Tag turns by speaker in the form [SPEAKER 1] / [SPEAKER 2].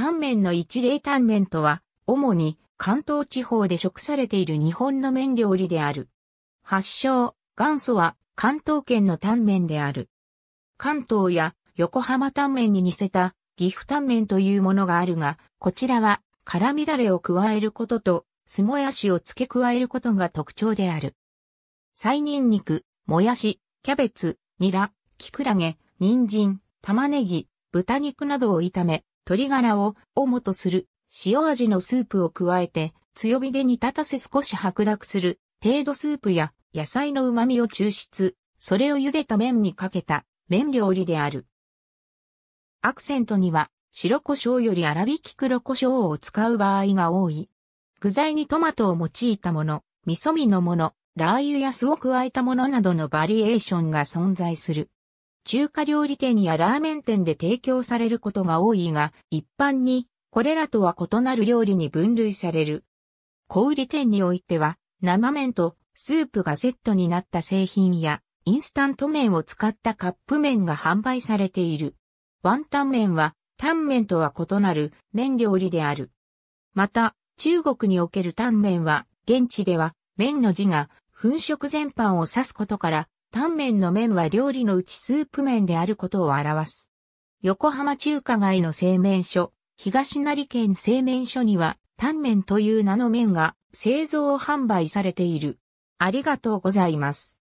[SPEAKER 1] タンメンの一例タン
[SPEAKER 2] メンとは、主に関東地方で食されている日本の麺料理である。発祥、元祖は関東圏のタンメンである。関東や横浜タンメンに似せた岐阜タンメンというものがあるが、こちらは辛みだれを加えることと、すもやしを付け加えることが特徴である。再ニンニク、もやし、キャベツ、ニラ、キクラゲ、人参、玉ねぎ、豚肉などを炒め、鶏ガラを、主もとする、塩味のスープを加えて、強火で煮立たせ少し白濁する、程度スープや、野菜の旨味を抽出、それを茹でた麺にかけた、麺料理である。アクセントには、白胡椒より粗挽き黒胡椒を使う場合が多い。具材にトマトを用いたもの、味噌味のもの、ラー油や酢を加えたものなどのバリエーションが存在する。中華料理店やラーメン店で提供されることが多いが、一般にこれらとは異なる料理に分類される。小売店においては、生麺とスープがセットになった製品や、インスタント麺を使ったカップ麺が販売されている。ワンタン麺は、タン麺とは異なる麺料理である。また、中国におけるタン麺は、現地では、麺の字が粉食全般を指すことから、タンメンの麺は料理のうちスープ麺であることを表す。横浜中華街の製麺所、東成県製麺所には、タンメンという名の麺が製造販売されている。あり
[SPEAKER 1] がとうございます。